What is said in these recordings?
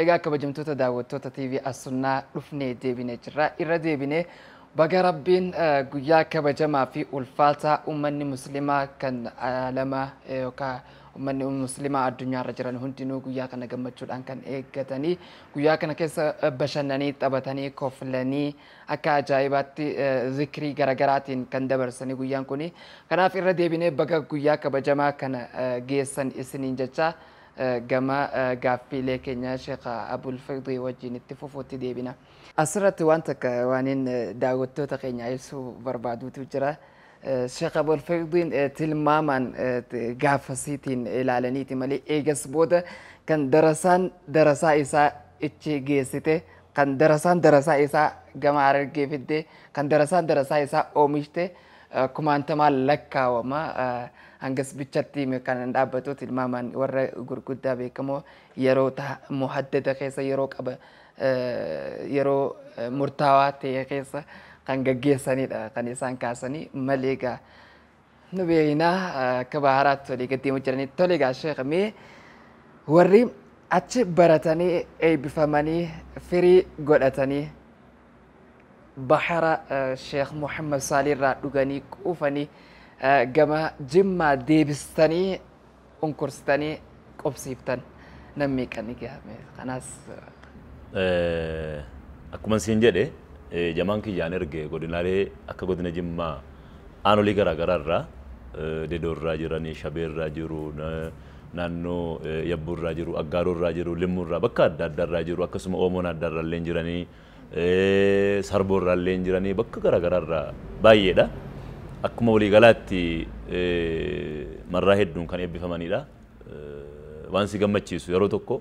egaa kabajamtoota daawwattoota TV Assunnaa dhufnee deebinee jirra. Irra deebinee baga rabbiin guyyaa kabajamaa fi ulfaataa uummanni muslimaa kan alama yookaan uummanni muslimaa addunyaarra jiran hundinuu guyyaa kana gammachuudhaan kan eeggatanii guyyaa kana keessa bashannanii taphatanii koflanii akka ajaa'ibaatti zikrii garagaraatiin kan dabarsanii guyyaan kuni kanaaf irra deebinee baga guyyaa kabajamaa kana geessan isiniin jechaa. gama gaaffiilee keenyaa sheekha abulfirdii wajjin itti fufuutti deebina. Asirratti waan takka waan daawwattoota keenya ibsuu barbaaduutu jira. Sheekh Abulfirdiin tilmaamaan gaafasiitiin ilaalaniiti malee eegas booda kan darasaan darasaa isaa ichi geessite kan darasaan darasaa isaa gama argee fidde kan darasaan darasaa isaa oomishte kumaantamaa lakkaawama. hangasbichatti kan dhaabbatuuti ilmaamaan warra gurguddaa beekamoo yeroo muhaddada keessa yeroo qaba yeroo murtaawaa ta'e keessa kan gaggeessanidha kan isaan kaasanii malee gaa nu beeknaa akka bahaaraatti tolee gaddeemu jiranii tolee gaa sheekamee warri achi baratanii eebbifamanii firii godhatanii bahara sheek Muhammad Saalii irraa dhuganii quufanii. gama jimmaa deebistanii unkursitanii qobsiiftan namni kan gaame kanaas. Akkuma siin jedhe jamaan kiyyaan erge godinaalee akka godina jimmaa aanolii garaagaraa irraa dedoorraa jiranii shabeerraa jiru naannoo yabbuurraa jiru aggaaroorraa jiru limmuurraa bakka adda addaarraa jiru akkasuma oomoon addaarraa illee jiranii sarboorraa illee jiranii bakka garaagaraa irraa baay'eedha. akkuma waliigalaatti marraa hedduun kan eebbifamaniidha. Waan si gammachiisu yeroo tokko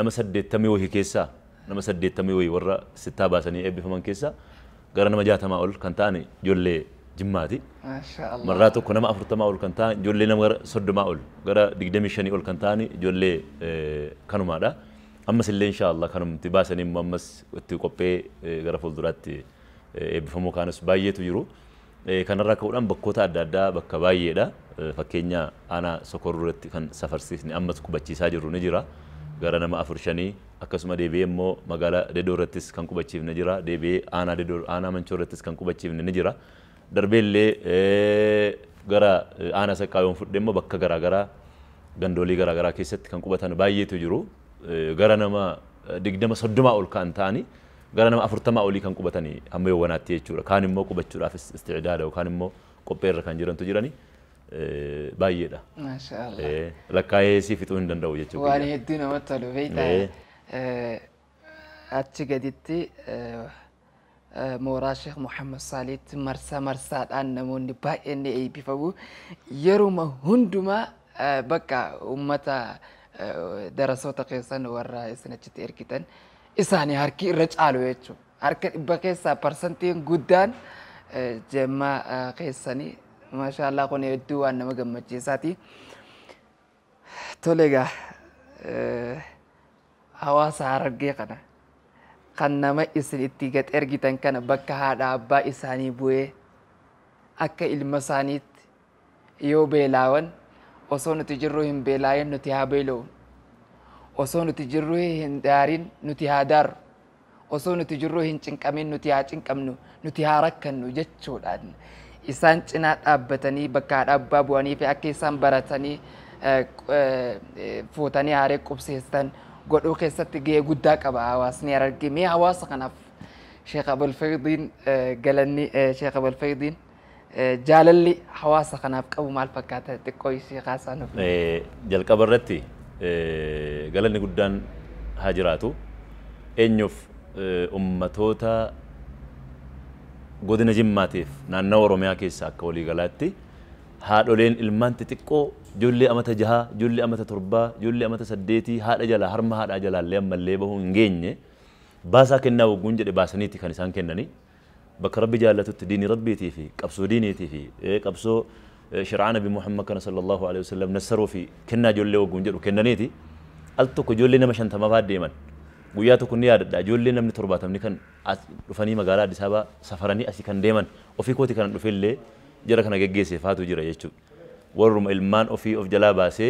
nama saddeettamii wayii keessaa nama saddeettamii wayii warra sittaa baasanii eebbifaman keessaa gara nama jaatamaa ol kan ta'an ijoollee jimmaati. Marraa tokko nama afurtamaa ol kan ta'an ijoollee nama soddomaa ol gara digdamii shanii ol kan ta'an ijoollee kanumaadha. Ammas illee inshaallah kanumti baasanii ammas itti qophee gara fuulduraatti eebbifamoo kaanas baay'eetu jiru. kanarraa ka'uudhaan bakkoota adda addaa bakka baay'eedha. Fakkeenya aanaa sokorruu irratti kan safarsiifne ammas qubachiisaa jirru ni jira. Gara nama afur shanii akkasuma deebi'ee immoo magaalaa Dedoo irrattis kan qubachiifne jira. Deebi'ee aanaa Dedoo aanaa Manchoo irrattis kan qubachiifne ni jira. Darbee illee gara aanaa saqqaayoon fudhee immoo bakka garaagaraa gandoolii garaagaraa keessatti kan qubatan baay'eetu jiru. Gara nama digdama soddomaa ol kan ta'anii gara nama afurtamaa olii kan qubatanii hamma yowwanaatti jechuudha. Kaan immoo qubachuudhaaf isticdaada yookaan immoo qopheerra kan jirantu jiranii. baay'eedha. Lakkaa'ee si fixuu hin danda'u jechuudha. Waan hedduu namatti tolu beektaa. Achi gaditti mooraa Sheekh Muhammad Saaliitti marsaa marsaadhaan namoonni baay'een ni eebbifamu. Yeruma hundumaa bakka uummata darasoota keessan warra isin achitti ergitan. isaanii harki irra caalu jechuudha. Harka dhibba keessaa parsantiin guddaan jemmaa keessanii maashaallah kun hedduu waan nama gammachiisaati. Tole egaa hawaasa harargee kana kan nama isin itti gad ergitan kana bakka haadha abbaa isaanii bu'ee akka ilma isaaniitti yoo beelaawan osoo nuti jirru hin beelaayin nuti haa beela'u. osoo nuti jirru hin daarin nuti haa daaru osoo nuti jirru hin cinqamin nuti haa cinqamnu nuti haa rakkannu jechuudhaan isaan cinaa dhaabbatanii bakka dhaabbaa bu'anii fi akka isaan baratanii fuutanii haaree qubseessan godhuu keessatti gahee guddaa qaba hawaasni argi mee hawaasa kanaaf sheekh abalfaydiin galanni sheekh abalfaydiin jaalalli hawaasa kanaaf qabu maal fakkaata xiqqoo sheekhaa isaa nuuf jalqaba irratti galanni guddaan haa jiraatu eenyuuf ummatoota godina jimmaatiif naannawaa oromiyaa keessa akka waliigalaatti haadholeen ilmaanti xixiqqoo ijoollee amata jahaa ijoollee amata torbaa ijoollee amata saddeetii haadha jalaa harma haadhaa jalaallee ammallee bahuu hin geenye baasaa kennaa wagguun jedhe baasaniiti kan isaan kennanii bakka rabbi jaallatutti diinii rabbiitii fi qabsoo diiniitii fi qabsoo شرعنا بمحمد كان صلى الله عليه وسلم نسروا في كنا جولي وجنجر وكنا نيتي التكو جولي نما شنت ما فاد ديما ويا تكو نيار دا جولي من تربات مني كان رفاني مقالة دي سابا سفراني أسي كان ديما وفي كوتي كان رفيل لي جرا كان جيسي فاتو جرا يشتو ورم المان وفي أوف جلا باسي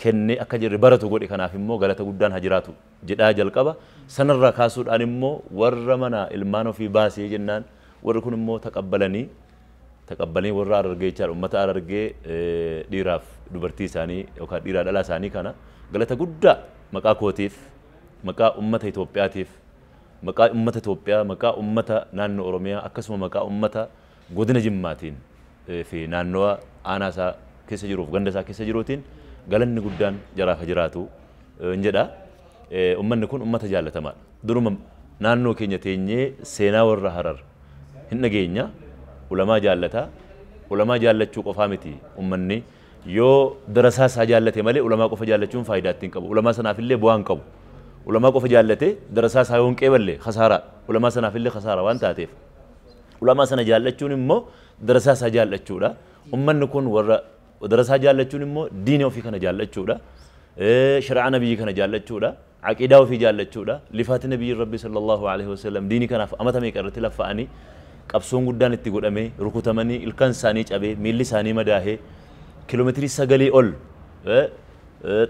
كن أكجر ربارة تقول إكان أفهمه قال تقول دان haa jiraatu jedhaa jalqaba sanarraa kaasuudhaan immoo warra mana ilmaan ofii baasee jennaan تقبلني ተቀበlee warra Harargee jechaadha. Uummata Harargee dhiiraaf dubartii isaanii yookaan dhiiraa dhalaa isaanii kana galata guddaa maqaa kootiif, maqaa uummata Itoophiyaatiif, maqaa uummata Itoophiyaa, maqaa uummata naannoo Oromiyaa akkasuma maqaa uummata godina Jimmaatiin fi naannowa aanaa isaa keessa jiruuf ganda isaa keessa jiruutiin galanni guddaan jaraaf jiraatu hin jedha. Uummanni kun uummata jaallatamaadha. Duruma naannoo keenya teenyee seenaa warra harar hin dhageenya. ulamaa jaallataa ulamaa jaallachuu qofaa miti ummanni yoo darasaa isaa jaallate malee ulamaa qofa jaallachuun faayidaa ittiin qabu ulamaa sanaafillee bu'aan qabu ulamaa qofa jaallate darasaa isaa yoon qeeballee khasaaraa ulamaa sanaafillee khasaaraa waan taateef ulamaa sana jaallachuun immoo darasaa isaa jaallachuudha ummanni kun warra darasaa jaallachuun immoo diina ofii kana jaallachuudha shari'aana biyyi kana jaallachuudha caqiidaa ofii jaallachuudha lifaatina biyyi rabbi sallallahu alaihi wasallam diinii kanaaf amata meeqa irratti laffa'anii qabsoon guddaan itti godhamee rukutamanii ilkaan isaanii cabee miilli isaanii madaahee kiiloomeetirii sagalii ol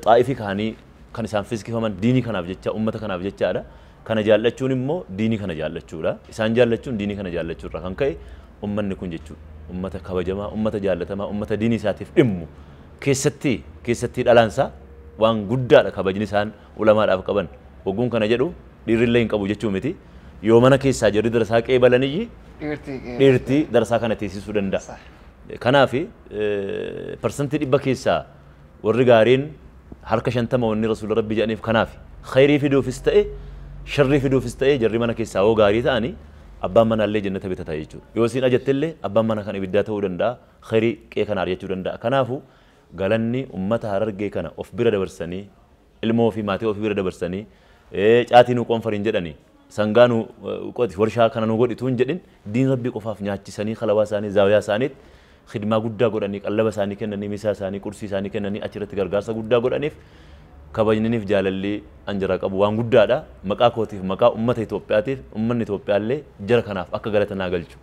xaa'ifii kaanii kan isaan fiskifaman diinii kanaaf jecha ummata kanaaf jechaadha. Kana jaallachuun immoo diinii kana jaallachuudha. Isaan jaallachuun diinii kana jaallachuurraa kan ka'e ummanni kun jechuudha. Ummata kabajamaa, ummata jaallatamaa, ummata diinii isaatiif dhimmu keessatti keessatti dhalaansaa waan guddaadha kabajni isaan ulamaadhaaf qaban. Ogguun kana jedhu dhiirri illee hin qabu jechuu miti. Yoo mana keessaa jirri dirasaa qeebalaniyyi dhiirtii darasaa kana teessisuu danda'a. Kanaaf parsantii dhibba keessaa warri gaariin harka shantama wanni rasuula rabbi jedhaniif kanaaf khayrii fiduufis ta'e sharrii fiduufis ta'e jarri mana keessaa hoo gaarii ta'anii abbaan manaallee jannata bitata jechuudha. Yoo siin ajattelle abbaan mana kan ibiddaa ta'uu danda'a khayrii qee kana arjachuu danda'a. Kanaafuu galanni ummata harargee kana of bira dabarsanii ilmoo fi maatii of bira dabarsanii caatii nuu qoonfariin jedhanii sangaa nu qoti warshaa kana nu godhitu hin jedhin diin rabbii qofaaf nyaachisanii kalabaa isaanii zaawiyaa isaaniitti khidmaa guddaa godhanii qallaba isaanii kennanii misaa isaanii qursii isaanii kennanii achirratti gargaarsa guddaa godhaniif kabajniniif jaalalli anjara qabu waan guddaadha maqaa kootiif maqaa ummata Itoophiyaatiif ummanni Itoophiyaallee jara kanaaf akka galata naa galchu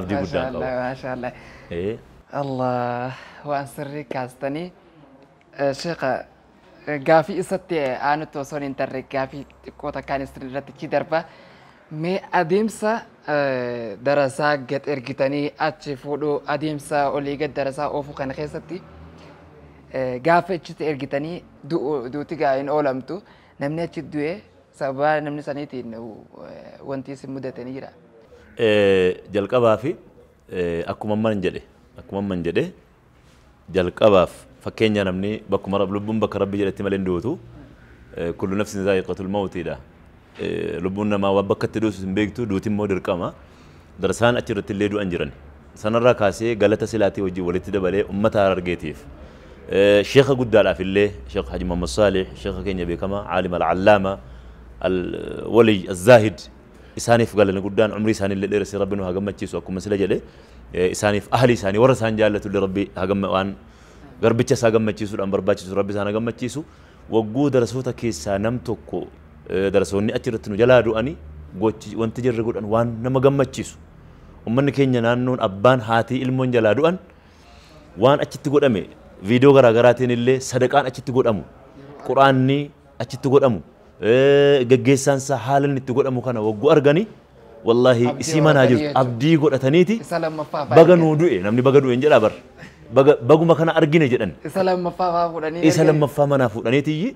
abdii guddaa qabu. Allah waan sirrii kaastanii Sheekha gaafii isatti aanutti osoo hin tarre gaafii xiqqoo takkaan irratti darba mee adeemsa darasaa gad ergitanii achi fuudhuu adeemsa olii gad darasaa oofu kana keessatti gaafa achitti ergitanii duuti hin oolamtu namni achi du'e sababa namni saniitiin wanti isin mudatanii jira. Jalqabaa fi akkuma amman jedhe akkuma amman jedhe jalqabaaf fakkeenya namni bakkuma lubbuun bakka rabbi jedhetti malee hin duutu kullu nafsin zaa'iqatul mawtiidha. Lubbuun namaa waan bakka itti duutu hin beektu duuti immoo dirqama. Darsaan achirratti illee du'an jiran. Sanarraa kaasee galata silaatii wajjin walitti dabalee uummata harargeetiif. Sheekha guddaadhaaf illee Sheekh Haji Muhammad Saalih, Sheekha keenya beekamaa, Caalim Al-Callaama, Al-Waliy, Al-Zaahid isaaniif galanni guddaan umrii isaanii illee dheeressee rabbiin haa gammachiisu akkuma sila jedhe isaaniif ahli isaanii warra isaan jaallatu illee rabbi haa waan garbicha isaa gammachiisuudhaan barbaachisu rabbi isaa na gammachiisu wagguu darasoota keessaa nam tokko darasoonni achi irratti nu jalaa du'anii gochi wanti jirre godhan waan nama gammachiisu ummanni keenya naannoon abbaan haatii ilmoon jalaa du'an waan achitti godhame viidiyoo garaagaraatiin illee sadaqaan achitti godhamu quraanni achitti godhamu gaggeessaansa haala itti godhamu kana wagguu arganii wallaahi isii manaa jiru abdii godhataniiti baga nuu du'e namni baga du'e hin jedhaa bara. baguma kana argine jedhan isa lammaffaa fudhanii isa lammaffaa manaa fudhaniitiyyi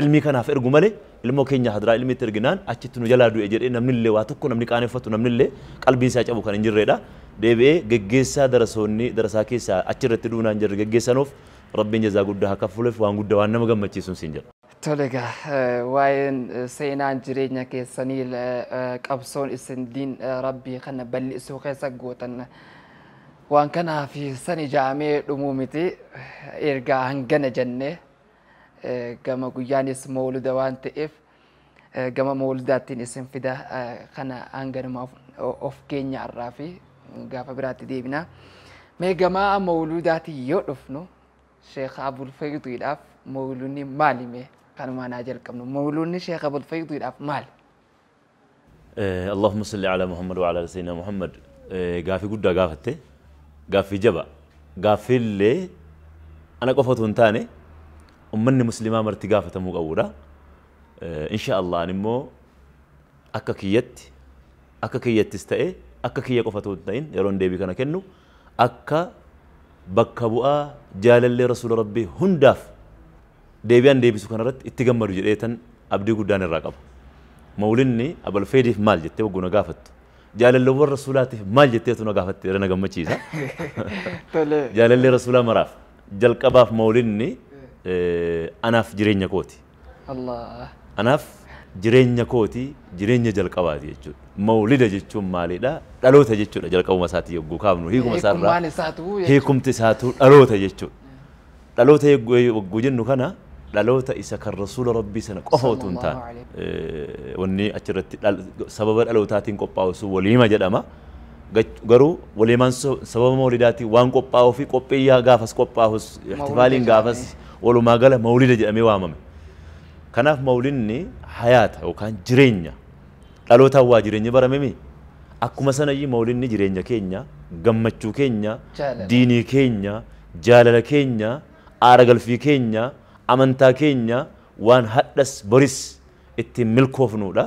ilmii kanaaf ergu malee ilmoo keenya hadiraa ilmiitti erginaan achitti nu jalaa du'e jedhee namnillee waa tokko namni qaaneffatu namnillee qalbiin isaa cabu kan hin jirredha deebi'ee geggeessaa darasoonni darasaa keessaa achirratti duunaan jirre geggeessanuuf rabbiin jazaa guddaa akka fuleef waan guddaa waan nama gammachiisuun siin jedha. Tolega waa'een seenaan jireenya keessanii qabsoon isin diin rabbii kana bal'isuu keessa gootan وان كان في سنة جامعي دمومتي إرغا هنغن جنة كما قيان اسم مولودة وان تقف كما مولوداتين اسم فدا خانا هنغن ما اوف كينيا الرافي غافة براتي ديبنا مي كما مولوداتي يوطفنو شيخ أبو الفيضي داف مولوني مالي مي كانوا ما ناجل كمنو مولوني شيخ أبو الفيضي داف مالي اللهم صل على محمد وعلى سيدنا محمد غافي قد غافتي gaaffii jaba gaaffiillee ana qofa otoo hin taane ummanni muslimaa marti gaafatamuu qabudha. Insha Allaan immoo akka kiyyatti akka kiyyattis ta'e akka kiyya qofa otoo hin ta'in yeroon deebii kana kennu akka bakka bu'aa jaalallee rasuula rabbii hundaaf deebi'aan deebisu kanarratti itti gammadu jedheetan abdii guddaan irraa qaba. Mawlinni abalfeediif maal jettee wagguna gaafattu. jaalalleewwan rasuulaatiif maal jetteetu na gaafatte irra na gammachiisa. Jaalallee rasuulaa maraaf jalqabaaf mawlinni anaaf jireenya kooti. Anaaf jireenya kooti jireenya jalqabaati jechuudha. Mawlida jechuun maalidha? Dhaloota jechuudha jalqabuma isaati yogguu kaafnu hiikuma isaarraa hiikumti isaatu dhaloota jechuudha. Dhaloota yogguu jennu kana dhaloota isa kan rasuula rabbii sana qofa utuu hin taane wanni achirratti sababa dhalootaatiin qophaa'u sun waliima jedhama. Garuu waliimaan sababa mawlidaatiin waan qophaa'uu fi qophiyyaa gaafas qophaa'us ihtifaaliin gaafas walumaa gala mawlida jedhamee waamame. Kanaaf mawlidni hayaata yookaan jireenya dhalootaan waa jireenya barame mii akkuma sanayyuu mawlidni jireenya keenya gammachuu keenya diinii keenya jaalala keenya aara galfii keenya. amantaa keenya waan hadhas boris ittiin milkoofnuudha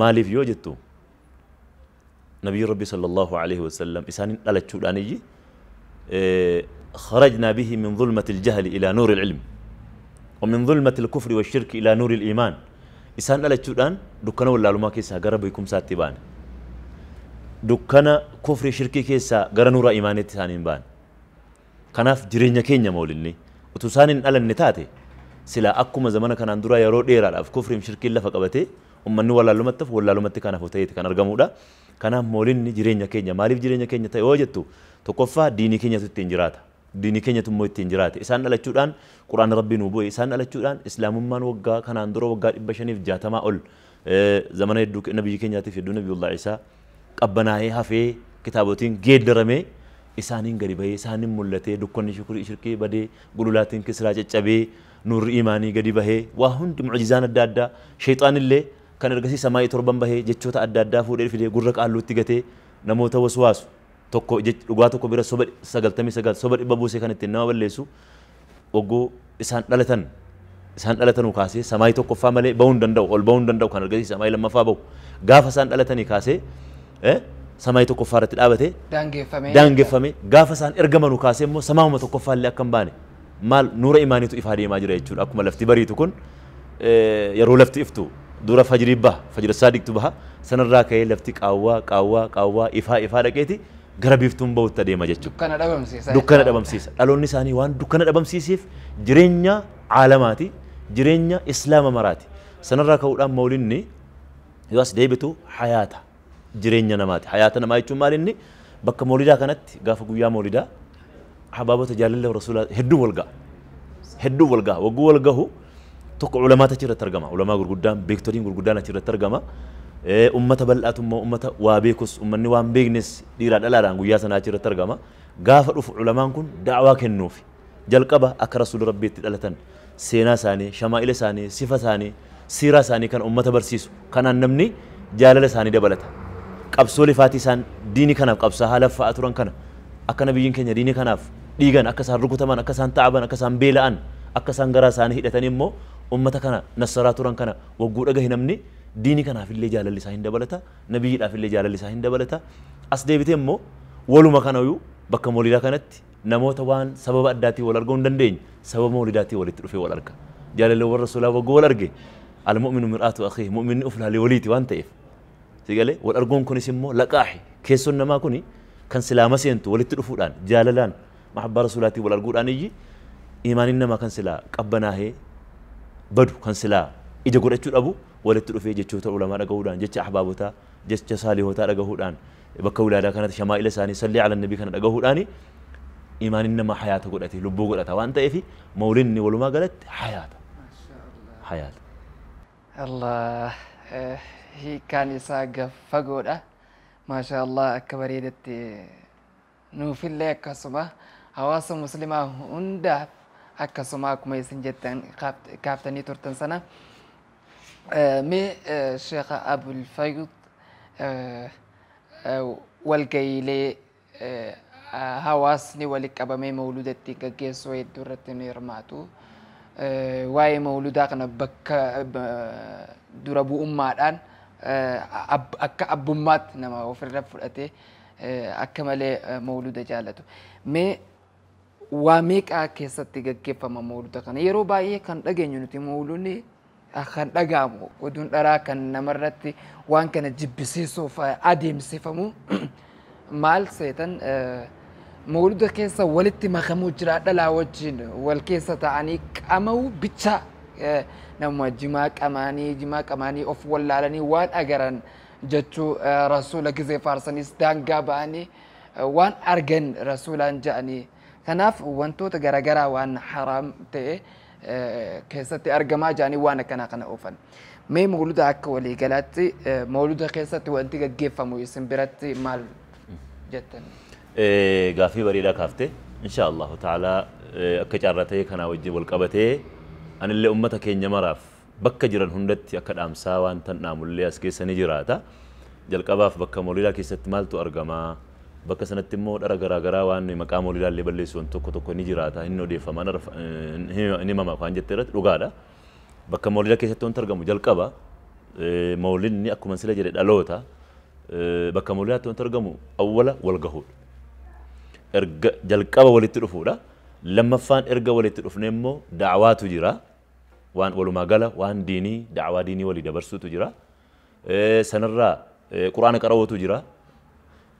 maaliif yoo jettu نبي ربي صلى الله عليه وسلم إسان ألت شوداني آه، خرجنا به من ظلمة الجهل إلى نور العلم ومن ظلمة الكفر والشرك إلى نور الإيمان إسان ألت شودان دوكنا ولا لما كيسا غربيكم ساتبان دوكنا كفر شرك كيسا غر نور إيمان تسانين بان كناف جرينيا كينيا يمولني وتسانين ألن نتاتي silaa akkuma zamana kanaan dura yeroo dheeraadhaaf kufriif shirkiin lafa qabatee ummanni wallaalummattaaf wallaalumatti kanaafuu ta'eeti kan argamudha. Kanaaf moolinni jireenya keenya maaliif jireenya keenya ta'e yoo jettu tokkoffaa diinii keenyatu ittiin jiraata. Diinii keenyatu immoo ittiin jiraate. Isaan dhalachuudhaan quraana rabbii nuu bu'e. Isaan dhalachuudhaan islaamummaan waggaa kanaan dura waggaa dhibba shaniif jaatamaa ol zamana hedduu kenna biyyi keenyaatiif hedduu nabiyullaa isaa qabbanaa'ee hafee kitaabotiin geeddaramee isaaniin gadi bahee isaaniin mul'atee dukkonni shirkii badee gululaatiin kisraa caccabee نور إيماني قد بهي وهند معجزان الدادة شيطان اللي كان رجسي سماي تربان بهي جتشوت الدادة فور في ده قرك قالوا تيجته نمو توسواس تكو جت لغاتو كبيرة صبر سجل تمي سجل صبر إبابو سكان التناو بلسو وجو إسان لالتن إسان لالتن وكاسي سماي تكو فاملة بون دندو أول بون دندو كان رجسي سماي لما فابو غاف إسان لالتن يكاسي إيه سماي تكو فارت الأبتة دانجي فمي دانجي فمي غاف إسان إرجمنو كاسي مو سماهم تكو فالي أكمباني maal nuura imaaniitu ifa adeemaa jira jechuudha akkuma lafti bariitu kun yeroo lafti iftu dura fajrii baha fajra saadiqtu baha sanarraa ka'ee lafti qaawwaa qaawwaa qaawwaa ifaa ifaa dhaqeeti gara biiftuun bahutti adeema jechuudha. Dukkana dhabamsiisa. Dukkana dhabamsiisa. Dhaloonni isaanii waan dukkana dhabamsiisiif jireenya caalamaati jireenya islaama maraati sanarraa ka'uudhaan maulinni yoo as deebitu hayaata jireenya namaati hayaata namaa jechuun maalinni bakka maulidaa kanatti gaafa guyyaa maulidaa habaabota jaalallee rasuulaa hedduu walgaa hedduu walgaa wagguu walgahu tokko ulamaata achirratti argama ulamaa gurguddaan beektoliin gurguddaan achirratti argama ummata bal'aatu immoo ummata waa beekus ummanni waan beeknes dhiiraa dhalaadhaan guyyaa sanaa achirratti argama gaafa dhufu ulamaan kun da'awaa kennuuf jalqaba akka rasuula rabbii itti dhalatan seenaa isaanii shamaa'ila isaanii sifa isaanii siiraa isaanii kan ummata barsiisu kanaan namni jaalala isaanii dabalata qabsoolee faatii isaan diinii kanaaf qabsaa haala fa'aa turan kana akka nabiyyiin keenya diinii kanaaf dhiigan akka isaan rukutaman akka isaan ta'aban akka isaan beela'an akka isaan garaa isaanii hidhatanii immoo ummata kana nassaraa turan kana wagguu dhaga hin namni diini kanaafillee jaalalli isaa hin dabalata nabiyyiidhaafillee jaalalli isaa hin dabalata as deebitee immoo waluma kanayyuu bakka moolidaa kanatti namoota waan sababa addaatiin wal arguu hin dandeenye sababa moolidaatiin walitti dhufee wal arga jaalalli warra sulaa wagguu wal arge almu'minu mir'aatu akhiihi mu'minni of laalee waliiti waan ta'eef sigalee wal arguun kunis immoo laqaahi keessoon namaa kuni kan silaama seentu walitti dhufuudhaan jaalalaan محبة رسولاتي ولا القرآن يجي إيمان إنما كان سلا قبناه بدو كان سلا إجا قرأت أبو ولا تلوفي جتشو العلماء رقودان جتش أحبابوتا جتش صالحوتا رقودان بكا ولادا كانت شمائل ساني صلي على النبي كانت رقوداني إيمان إنما حياته قرأتي لبو قرأتها وأنت إيه في مولني ولما قالت حياته حياته الله كان يساق فقودة ما شاء الله كبريدتي نوفي لك كسبه hawaasa musliimaa hundaaf akkasuma akkuma isin jettan kaaftanii turtan sana mee sheekha abulfayyud walgayiilee hawaasni walitti qabamee mawluda ittiin gaggeessu hedduu irratti ni hirmaatu. Waa'ee mawludaa kana bakka dura bu'ummaadhaan akka abbummaatti nama ofirra fudhatee akka malee mawluda jaalatu. Mee waa meeqaa keessatti gaggeeffama mawluda kana yeroo baay'ee kan dhageenyu nuti mawludni kan dhagaamu oduun dharaa kan namarratti waan kana jibbisiisuuf adeemsifamu maal seetan mawluda keessa walitti makamuu jira dhalaa wajjin wal keessa ta'anii qama'u bicha nama jimaa qamaanii jimaa qamaanii of wallaalanii waan agaran jechuu rasuula gizee faarsanis daangaa ba'anii waan argan rasuulaan ja'anii kanaaf wantoota garaagaraa waan haraam ta'e keessatti argamaa jiranii waan akkanaa kana oofan. Mee mawluda akka waliigalaatti mawluda keessatti wanti gaggeeffamu isin biratti maal jettan? Gaafii bareedaa kaaftee insha Allahu ta'ala akka caarratee kanaa wajjin wal qabatee anillee uummata keenya maraaf bakka jiran hundatti akka dhaamsaa waan tan dhaamullee as keessa ni jiraata. Jalqabaaf bakka mawlidaa keessatti maaltu argamaa? bakka sanatti immoo dhara garaa garaa waan nuyi maqaa moolii ilaallee balleessu waan tokko tokko ni jiraata hin odeeffamaan hin himama waan jette irratti dhugaadha. Bakka moolii keessatti wanti argamu jalqaba moolinni akkuma sila jedhe dhaloota bakka mooliyaatti wanti argamu awwala wal gahuudha. Erga jalqaba walitti dhufuudha. Lammaffaan erga walitti dhufne immoo dacwaatu jira. Waan walumaa gala waan diinii dacwaa diinii walii dabarsuutu jira. Sanarraa quraana qarawwatu jira.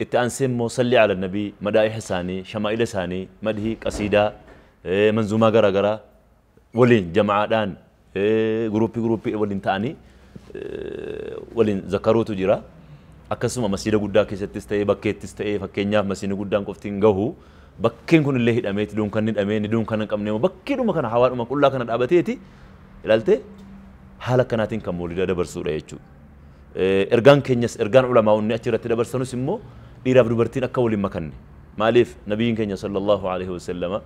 itti aanseemmoo salli ala nabii madaa'iha isaanii shamaa'ila isaanii madhii qasiidaa manzuumaa gara garaa waliin jamaadhaan guruuppii guruuppii waliin ta'anii waliin zakkaruutu jira. Akkasuma masiida guddaa keessattis ta'ee bakkeettis ta'ee fakkeenyaaf masiini guddaan qofti hin gahu bakkeen kun illee hidhameeti duunkan hidhamee ni duunkan hin qabne bakkeedhuma kana hawaadhuma qullaa kana dhaabateeti ilaaltee haala akkanaatiin kan moolidaa dabarsuudha jechuudha. Ergaan keenyas ergaan ulamaa inni achirratti dabarsanus immoo dhiiraaf dubartiin akka waliin makanne maaliif nabiyyiin keenya sallallahu alaihi wasallama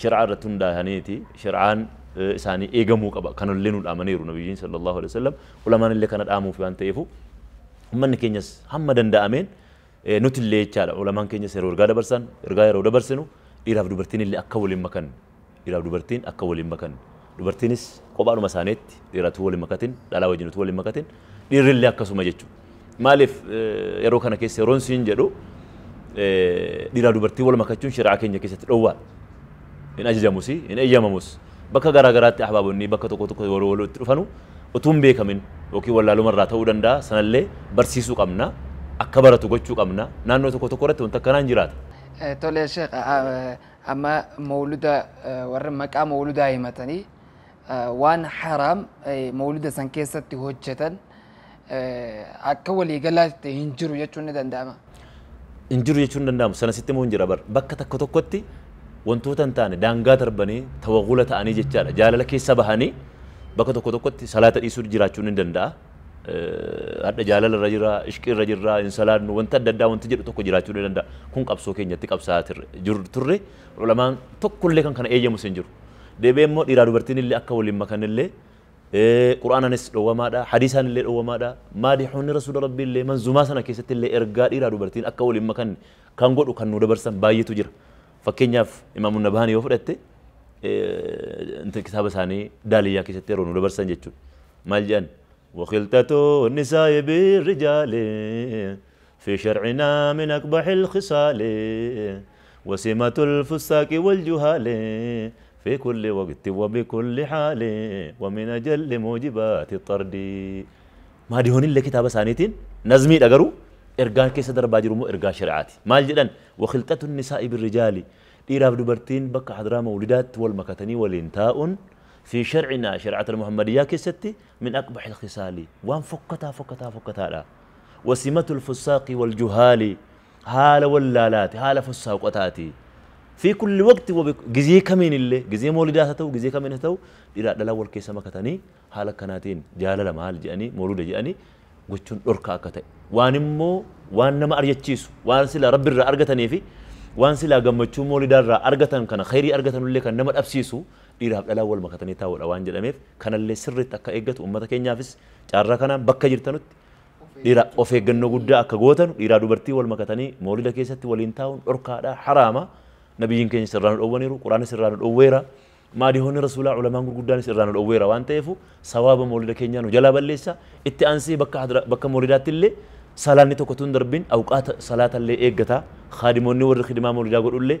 sharcaa irratti hundaa'aniiti sharcaan isaanii eegamuu qaba kanallee nu dhaamaniiru nabiyyiin sallallahu alaihi wasallam ulamaan illee kana dhaamuuf waan ta'eefu ummanni keenyas hamma danda'ameen nuti illee jechaadha ulamaan keenyas yeroo ergaa dabarsan ergaa yeroo dabarsinu dhiiraaf dubartiin illee akka waliin makanne dhiiraaf dubartiin akka waliin makanne dubartiinis kophaadhuma isaaniitti dhiiratu waliin makatin dhalaa wajjin utuu waliin makatin dhiirri illee akkasuma jechuudha. maaliif yeroo kana keessa yeroon siin jedhu dhiiraa dubartii wal makachuun shiraa keenya keessatti dhoowwaadha. Hin ajajamus hin eeyyamamus bakka garaa garaatti ahbaabonni bakka tokko tokko waloo waloo itti dhufanu utuu hin beekamin yookiin wallaaluma irraa ta'uu danda'a sanallee barsiisuu qabna akka baratu gochuu qabna naannoo tokko tokko irratti wanta akkanaan jiraata. Tole sheekh amma mawluda warra maqaa mawludaa himatanii waan haraam mawluda san keessatti hojjetan. akka walii galaatti hin jiru jechuun ni danda'ama. Hin jiru jechuun ni danda'ama. sana sitti immoo hin jira bakka tokko tokkotti wantoota hin taane daangaa darbanii tawaqula ta'anii jechaadha jaalala keessa bahanii bakka tokko tokkotti salaata dhiisuu jiraachuun ni danda'a. Hadha jaalala irra jira, ishqii irra jira, hin salaannu wanta adda addaa wanti jedhu tokko jiraachuu ni danda'a. Kun qabsoo keenyatti qabsaa jiru turre lamaan tokkollee kan kana eeyyamus hin jiru. Deebi'ee immoo dhiiraa dubartiin illee akka waliin makan illee. قرآن نسل وما دا حديث عن الليل وما دا ما دي حوني رسول ربي اللي من زما سنة كيسة اللي إرقاء إلى دوبرتين أكاو لما كان كان قول وكان ندبرسن باية تجير فكين ياف إمام النبهاني يوفرت إيه انت كتاب ساني داليا كيسة تيرو ندبرسن جيتشو مال جان وخلتتو النساء بالرجال في شرعنا من أكبح الخصال وسمة الفساق والجهال في كل وقت وبكل حال ومن أجل موجبات الطرد ما دي هون اللي كتابة سانيتين نزمي دقرو إرقان كيسة دربا جرمو إرقان شرعاتي مال جدن وخلطة النساء بالرجال ديراب دبرتين بك حضرا مولدات والمكتني والإنتاء في شرعنا شرعة المحمدية كيستي من أقبح الخصال وان فكتا فكتا فكتا لا وسمة الفساق والجهال هال واللالات فساق وتاتي في كل وقت وجزيه كمين اللي جزيه مولدات هتو جزيه كمين هتو إذا دلا ول كيسا ما كتاني حالا كناتين جالا لما حال جاني مولود جاني قشون أركا كتاي وانمو وانما أرجتشيس وان سلا رب الرا أرجتني في وان سلا جمتشو مولدات الرا أرجتن كنا خيري أرجتن اللي كان نمر أبسيسو dhiiraaf dhalaa wal makatanii taa'uudha waan jedhameef kanallee sirriitti akka eeggatu uummata keenyaafis caarraa kanaan bakka jirtanutti dhiira of eeggannoo guddaa akka gootanu dhiiraa dubartii wal makatanii moolida keessatti waliin taa'uun dhorkaadha haraama. نبيين كين سران الأوانيرو قرآن سران الأويرا ما دي هون رسول علماء قدان سران الأويرا وان تيفو سواب مولد كينيا نجلا بليسا اتأنسي بك حضر بك مولدات اللي صلاة توكتون دربين أوقات صلاة اللي إيجتا خادموني ور خدمة مولدا قول اللي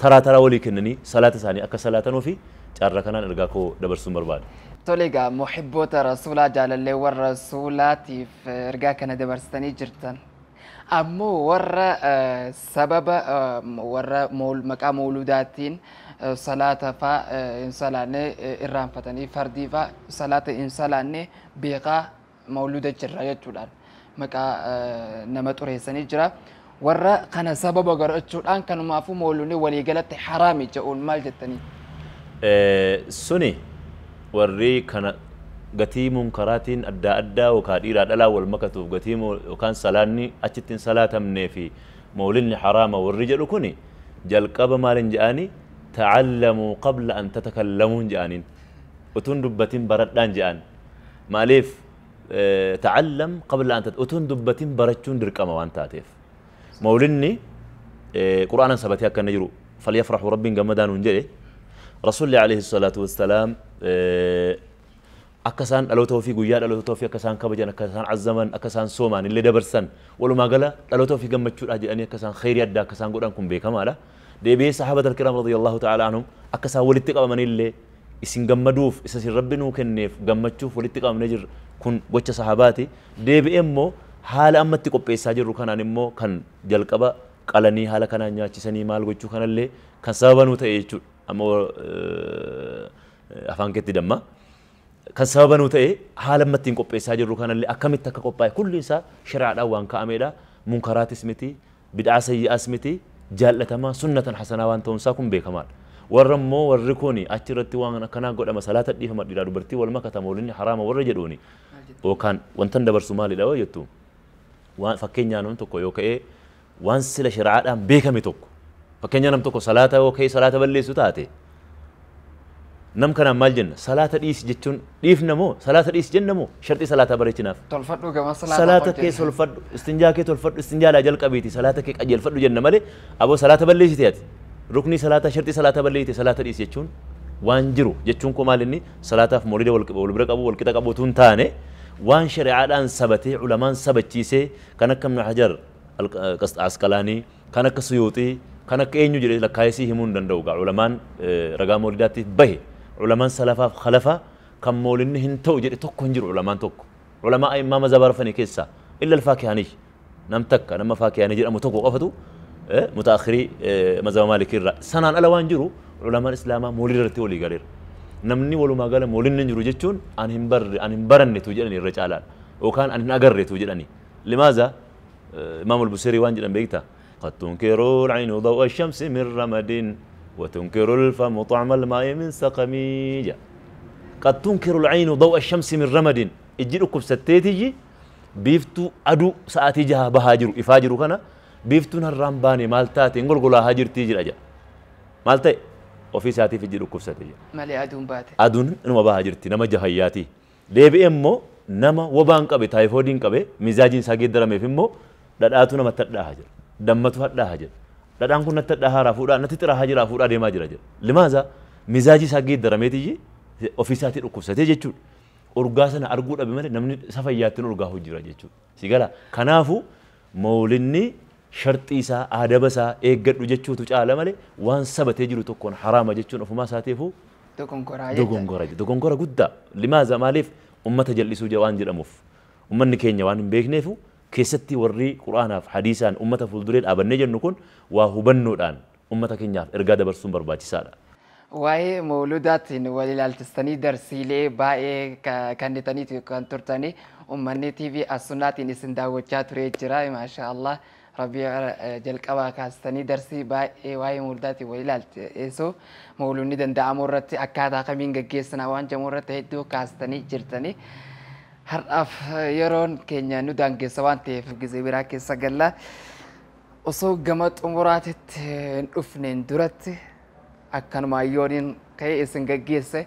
ترى ترى ولي كنني صلاة ثانية أك صلاة نوفي جارة كنا نرجعكو دبر سمر بعد توليغا محبوت رسولا جالالي والرسولاتي في رجاكنا دبرستاني جرتان ammoo warra sababa warra maqaa mawludaatiin salaata faa hin salaannee irraanfatanii fardii faa salaata hin salaannee beekaa mawluda jirra jechuudhaan maqaa nama xureessanii jira. warra kana sababa godhachuudhaan kanumaafuu moolunni waliigalatti haraami jedhuun maal jettanii? Suni warri kana gatii karatin adda adda yookaan dhiiraa dhalaa wal makatuuf gatii yookaan salaanni achittiin salaatamnee fi mawlidni haraama warri jedhu kuni jalqaba maalin jedhaanii tacallamuu qabla an tatakallamuun jedhaaniin utuun dubbatiin baradhaan jedhaan maaliif tacallam qabla an utuun dubbatiin barachuun dirqama waan taateef mawlidni quraanan sabatee akkana jiru falyafraxu rabbiin gammadaan hun jedhe rasuulli alayhi salaatu wassalaam akkasaan dhaloota ofii guyyaa dhaloota ofii akkasaan kabajan akkasaan azzaman akkasaan sooman illee dabarsan walumaa gala dhaloota ofii gammachuudhaa jedhanii akkasaan khayrii addaa akkasaan godhan kun beekamaadha. Deebi'ee sahabat alkiraam radiyallahu ta'ala anhum akkasaan walitti qabaman illee isin gammaduuf isa sin rabbi nuu kenneef gammachuuf walitti qabamne jirra kun gocha sahabaati. Deebi'ee immoo haala ammatti qopheessaa jirru kanaan immoo kan jalqaba qalanii haala kanaan nyaachisanii maal gochuu kanallee kan sababa nuu ta'e jechuudha. Amma afaan keetti damma. kan sababanu ta'e haala mattiin qopheessaa jirru kanallee akkamitti akka qophaa'e kulli isaa shiraadhaan waan ka'ameedha. Munkaraatis miti, bid'aa sayyi'aas miti, jaallatamaa sunnatan hasanaa waan ta'uun isaa kun beekamaadha. Warra immoo warri kun achirratti waan akkanaa godhama salaata dhiifama dhiiraa dubartii wal makatama waliin haraama warra jedhuuni. Yookaan wantan dabarsu maalidha jettu. Fakkeenyaa namni tokko yoo ka'ee waan sila shiraadhaan beekame tokko fakkeenyaa nam tokko salaata yoo ka'ee salaata balleessu taate. نم كان مال جن صلاة رئيس جتون ريف نمو صلاة رئيس جن نمو شرطي صلاة بريتناف تلفدو كما صلاة صلاة كي تلفد استنجا كي تلفد استنجا لا جل قبيتي صلاة كي أجل فدو جن مالي أبو صلاة بليشتيات ركني صلاة شرطي صلاة بليتي صلاة رئيس جتون waan jiru jechuun koo maalinni salaataaf morida wal bira qabu walqixa qabu tun taane waan shari'aadhaan sabatee culamaan sabachiisee kan akka ibnu hajar asqalaanii kan akka suyuuxii kan akka eenyu jedhee lakkaa'isii himuu hin danda'u gaa culamaan ragaa molidaatiif bahe علماء سلفا خلفا كم مولن هنتو جري توك هنجر علماء توك علماء أي ما مزبر فني كيسا إلا الفاكهاني نم تك نم فاكهاني جري أمو وقفتو إيه متأخري إيه مزبر مالك الرا سنان ألا وانجرو علماء الإسلام مولي رتي ولي قليل نمني ولو ما قال مولن نجرو جتون أن هنبر أن هنبرن توجدني الرجال وكان أن هنأجر توجدني لماذا إمام البصري وانجر بيتا قد تنكر العين ضوء الشمس من رمادين وتنكر الفم طعم الماء من سقمية قد تنكر العين ضوء الشمس من رمد اجيركم ستيتيجي بيفتو ادو ساعتي جها بهاجر افاجرو كنا بيفتون الرمباني مالتاتي غلغلا هاجر تيجي اجا مالتي وفي ساعتي في جيرو كفستي مالي ادون بات ادون نما بهاجرتي نما جهياتي ليه بي امو نما وبان قبي تايفودين قبي مزاجين ساجي درامي فيمو دداتو نما تدا هاجر دمتو هدها هاجر dhadhaan kun natti dhaharaa fuudhaa natti xiraa jiraa fuudhaa deemaa jira jedha. Limaaza mizaajii isaa geeddarameetiyyi ofii isaatii dhukkubsatee jechuudha. Urgaa sana arguu dhabe malee namni isa fayyaattiin urgaa hojjira jechuudha. Si gala kanaafu mawlinni sharxii isaa aadaba isaa eeggadhu jechuutu caala malee waan sabatee jiru tokkoon haraama jechuun ofumaa isaatiifu dogongoraa jedha. Dogongora guddaa limaaza maaliif ummata jal'isuu waan jedhamuuf ummanni keenya waan hin beekneefu. keessatti warri quraanaaf hadiisaan ummata fuulduree dhaabannee jennu kun waa hubannoodhaan ummata keenyaaf ergaa dabarsuun barbaachisaadha. Waa'ee mawludaatiin wal ilaalchistanii darsiilee baay'ee kennitanii kan turtanii ummanni TV asunnaatiin isin daawwachaa turee jira. Maashaallah rabbii jalqabaa kaastanii darsii baay'ee waa'ee mawludaatiin wal ilaalchisu mawludni danda'amu irratti akkaataa kamiin gaggeessinaa waan jamu irratti hedduu kaastanii jirtanii. Har'aaf eh, yeroon keenya nu daangeessa waan ta'eef gizee biraa keessa galla. Osoo gama xumuraatitti hin eh, dhufneen duratti akkanuma yooniin ka'ee isin gaggeesse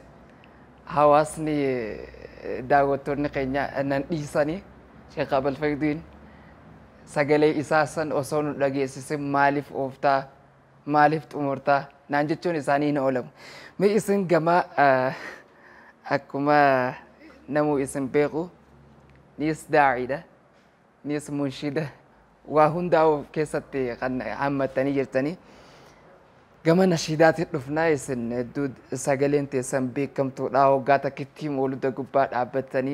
hawaasni eh, daawwattoonni keenya nan dhiisanii sheekaa Abal sagalee isaa san osoo nu dhageessisin maaliif ooftaa maaliif xumurtaa naan jechuun isaanii hin oolamu. Mee isin gamaa akkuma نمو اسم بيغو نيس داعيدا نيس منشيدا وهم داو كيساتي قن عامة تاني جرتاني كما نشيدات الرفنا اسن دود ساقلين تسن بيك كم تقلاو غاتا كتيم ولو دا قبات عبت تاني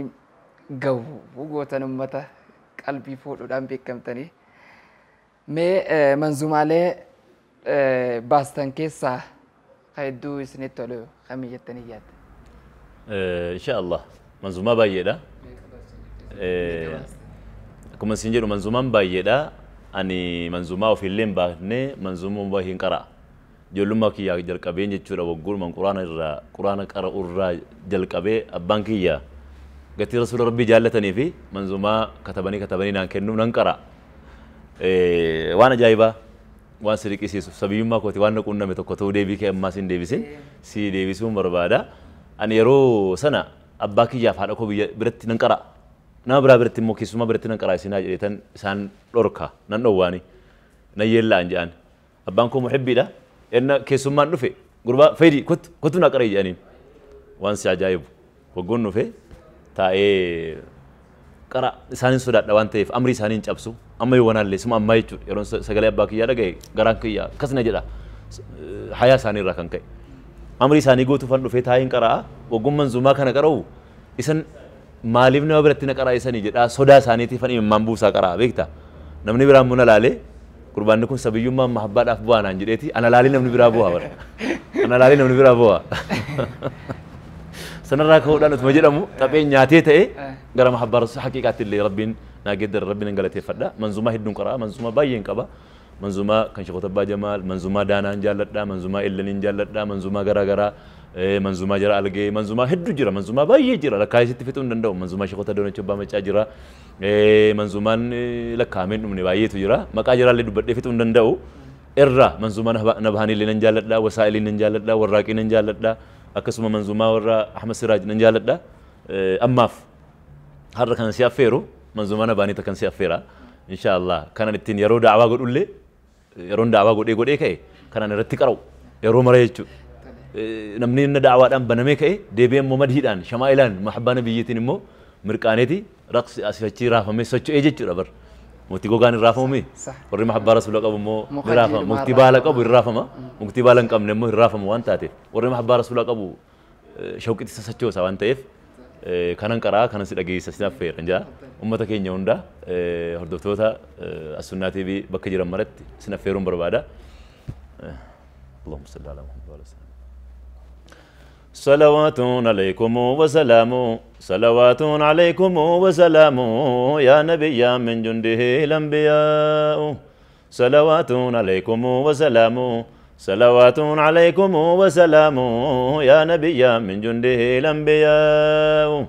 عبتني جو تنم متا قلبي فوق ودان بيك كم تاني مي آه، منزومالي آه، باستان كيسا خيدو اسني تولو خمية جات آه، إن شاء الله manzuma bayeda Akkuma isin jedhu manzumaan baay'eedha. Ani manzuma ofiillee ne baafnee manzumuma hin qaraa. Ijoollummaa kiyyaa jalqabee jechuudha wagguurumaan quraana irraa quraana qara'u irraa jalqabee abbaan kiyyaa gatii rasuula rabbii jaallatanii fi manzumaa katabanii katabanii naan kennuuf nan qara. Waan ajaa'ibaa waan si riqisiisu sabiyyummaa kooti waan naquunname tokko ta'uu deebii kee ammaas hin deebisin si deebisuu barbaada. Ani yeroo sana abbaa kiyyaaf haadha koo biratti nan qara nama biraa biratti immoo keessumaa biratti nan qara isinaa jedheetan isaan dhorka nan dhowwaani nan yeellaan jedhan abbaan koo muhibbiidha enna keessummaan dhufe gurbaa fedhi kottu kottu naa qaree jedhaniin waan si ajaa'ibu waggoon dhufe taa'ee qara isaaniin sodaadha waan ta'eef amri isaaniin cabsu amma yoo wanaallee suma ammaa jechuudha yeroo sagalee abbaa kiyyaa dhagaye garaan kiyyaa akkas na jedha hayaa isaanii irraa kan ka'e amri isaanii guutuufan dhufee taayiin qara'a ogummaan zumaa kana qara'u isan maaliif nama biratti na qara'a isanii jedhaa sodaa isaaniitiifan imimmaan buusaa qara'a beekta namni biraan muna laalee qurbaanni kun sabiyyummaan mahabbaadhaaf bu'aa naan jedheeti ana laalee namni biraa bu'aa bara ana laalee namni biraa bu'aa sanarraa ka'uudhaan utuma jedhamu tapheen nyaatee ta'e gara mahabbaa haqiiqaatti illee rabbiin naa geeddara rabbiin galateeffadha manzumaa hedduun qara'a manzumaa baay'een qaba manzumaa kan Sheekh Tabbaa Jamaal, manzumaa Daanaan jaalladhaa, manzumaa Elleniin jaalladhaa, manzumaa garaagaraa, manzumaa jira Algee, manzumaa hedduu jira, manzumaa baay'ee jira. Lakkaa isitti fixuu hin danda'u. Manzumaa Sheekh Daanachoo Abbaa Macaa jira. Manzumaan lakkaameen dhumne baay'eetu jira. Maqaa jiraallee dubbadhee fixuu hin danda'u. Irraa manzumaa Nabahaaniillee nan jaalladhaa, Wasaa'ilii nan jaalladhaa, Warraaqii nan jaalladhaa, akkasuma manzumaa warra Ahmad Siraaj nan jaalladhaa. Ammaaf har'a kan si affeeru manzumaa Nabahaanii kan si affeera. Inshaa Allah kanan ittiin yeroo daawaa godhullee yeroon daawaa godhee godhee ka'e kanaan irratti qara'u yeroo mara jechuudha. Namni inni daawaadhaan banamee ka'e deebi'ee immoo madhiidhaan shamaa'ilaan mahabbaan biyyiitiin immoo mirqaaneeti raqsi asii raafamee socho'ee jechuudha bara. Mukti gogaan hin raafamu warri mahabbaa rasuula qabu immoo ni raafama. Mukti baala qabu hin raafama. Mukti baala hin qabne immoo hin raafamu waan taateef warri mahabbaa rasuula qabu shawqitti sochoosa waan ta'eef. kanan qaraa kanan si dhageessa sinaaf feera jaa uummata keenya hunda hordoftoota Assunnaa TV bakka jiran maratti sinaaf feeruun barbaada. Allahumma salli ala Muhammad wa ala sallam. صلوات عليكم وسلام صلوات عليكم وسلام يا نبي من جنده الأنبياء صلوات عليكم وسلام صلوات عليكم وسلام يا نبي من جنده الأنبياء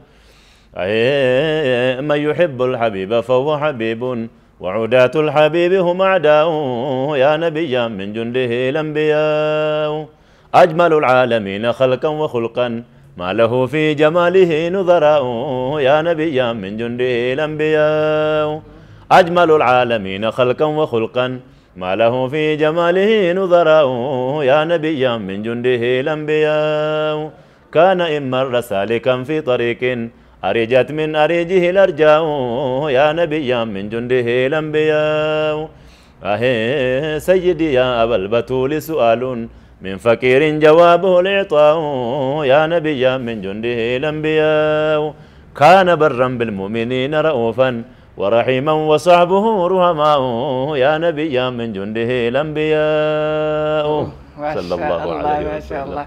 من يحب الحبيب فهو حبيب وعداة الحبيب هم أعداؤه يا نبي من جنده الأنبياء أجمل العالمين خلقا وخلقا ما له في جماله نظراء يا نبي من جنده الأنبياء أجمل العالمين خلقا وخلقا ما له في جماله نظراء يا نبيا من جنده الأنبياء كان إما سالكا في طريق أرجت من أريجه الأرجاء يا نبيا من جنده الأنبياء أهي سيدي يا أبا البتول سؤال من فقير جوابه الإعطاء يا نبيا من جنده الأنبياء كان برا بالمؤمنين رؤوفا ورحيما وصحبه رحماء يا نبيا من جنده الأنبياء صلى الله عليه وسلم ما شاء الله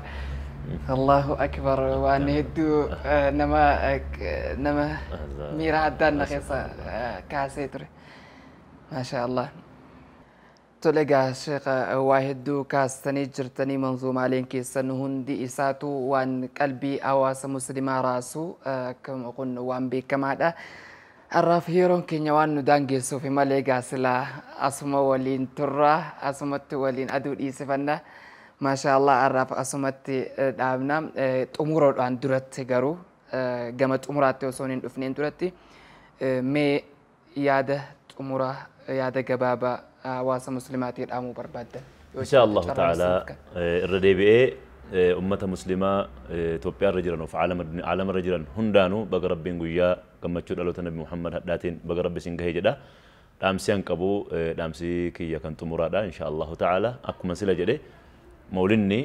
الله أكبر وأن يدو آه، نما آه، نما ميرا عدان نخيصة آه، كاسيتر ما شاء الله تلقى الشيخ واحد تني جرتني منظومة لينكي سنهندي إساتو وان قلبي أواس مسلمة راسو كم أقول وان بي كما الرافيرون كنيوان ندانجي سوفي ماليغا سلا أسما والين ترى أسمت ولين أدود إيسفنا ما شاء الله الراف أسمت آه، دابنا آه، تمرو عن درت غرو قامت آه، أمراتي وصونين دفنين دورتي مي يادة أمورة يادة قبابة واسا مسلماتي الأمو بربادة إن شاء الله تعالى الردي بي أمة مسلمة توبيا رجلان وفي عالم الرجلان هندانو بقى ربين قويا gammachuu dhaloota nabi Muhammad hadhaatiin baga rabbi siin gahee jedha. Dhaamsi an qabu dhaamsi kiyya kan xumuraadha insha Allahu ta'ala akkuma sila jedhe mawlinni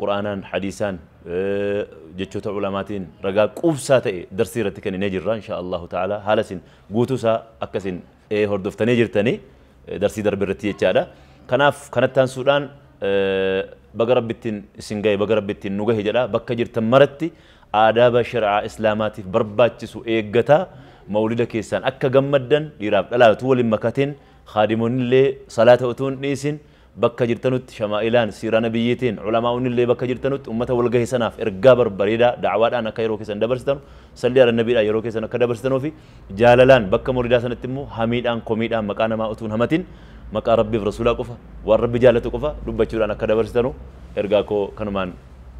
quraanaan hadiisaan jechoota ulamaatiin ragaa quubsaa ta'e darsii irratti kennee jirra insha Allahu ta'ala haala siin guutuusaa akkasiin hordoftanii jirtanii darsii darbe irratti jechaadha. Kanaaf kanatti aansuudhaan baga rabbittiin isin gahe baga rabbittiin nu gahe jedha bakka jirtan maratti aadaaba sharcaa islaamaatiif barbaachisu eeggataa mawlida keessaan akka gammaddan dhiiraaf dhalaatu waliin makatiin kaadimoonillee salaata utuu hin dhiisin bakka jirtanutti shamaa'ilaan siira nabiyyiitiin culamaa'unillee bakka jirtanutti ummata walgahee sanaaf ergaa barbareedaa dacwaadhaan akka yeroo keessan dabarsitanu salli ala nabiidhaan yeroo keessan akka dabarsitanuu fi jaalalaan bakka muridaa sanatti immoo hamiidhaan komiidhaan maqaa namaa utuun hamatin maqaa rabbiif rasuulaa qofa waan rabbi jaalatu qofa dubbachuudhaan akka dabarsitanu ergaa koo kanumaan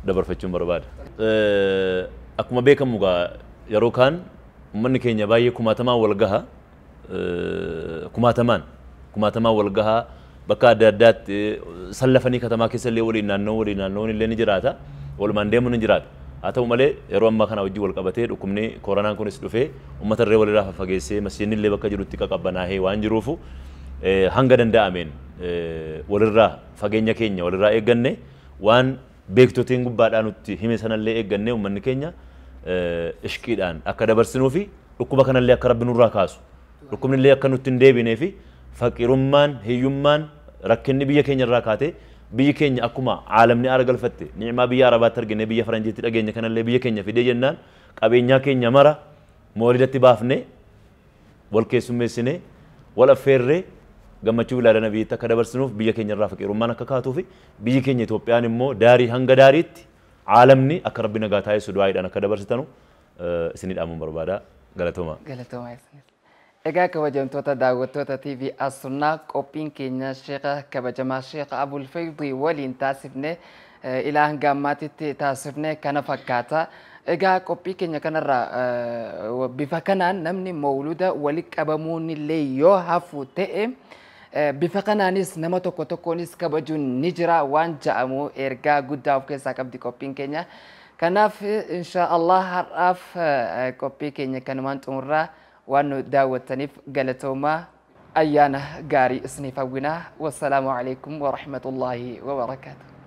dabarfachuun barbaada. Eh, akkuma beekamu egaa yeroo kaan uummanni keenya baay'ee eh, kumaatamaan wal gaha. Kumaatamaan kumaatamaan wal bakka adda addaatti sallafanii katamaa keessa illee waliin naannoo waliin naannoon illee ni jiraata. Walumaan deemuun ni jiraata. Haa ta'u malee yeroo ammaa kana hojii wal qabatee dhukkubni kooranaan kunis dhufee uummata irree walirraa faffageessee illee bakka jirutti qaqqabbanaahee waan jiruufu eh, hanga danda'ameen walirraa fageenya keenya walirraa eegganne waan beektotiin gubbaadhaan nutti hime sanallee eeggannee uummanni keenya ishqiidhaan akka dabarsinuu fi dhukkuba kanallee akka rabbi nurraa kaasu dhukkubnillee akka nutti hin deebinee fi faqirummaan hiyyummaan rakkinni biyya keenya irraa kaatee biyyi keenya akkuma caalamni aara galfatte ni'imaa biyya arabaatti argine biyya faranjiitti dhageenya kanallee biyya keenya fidee jennaan qabeenyaa keenya mara moolidatti baafnee wal keessummeessinee wal affeerree gammachuu ilaalana biyyattii akka dabarsinuuf biyya keenya irraa faqiirummaan akka kaatuu fi biyyi keenya Itoophiyaan immoo daarii hanga daariitti caalamni akka rabbi nagaa taasisu du'aayidhaan akka dabarsitanu isinidhaamuun barbaada. Galatoomaa. Galatoomaa isinidha. Egaa kabajamtoota daawwattoota TV Asunnaa qophiin keenya sheeka kabajamaa sheeka Abul Fayyidii waliin taasifnee ilaa hanga ammaatitti taasifnee kana fakkaata. Egaa qophii keenya kanarraa bifa kanaan namni mawluda walitti qabamuun illee yoo hafu ta'e bifakanaanis nama tokko tokkoonis kabajuun ni jira waan ja'amu ergaa guddaa of keessaa qabdi qophiin keenya. Kanaaf insha Allah har'aaf qophii keenya kanumaan xumurraa waan nu daawwattaniif galatoomaa ayyaana gaarii isniif hawwinaa. Wassalaamu alaikum wa rahmatullaahi wa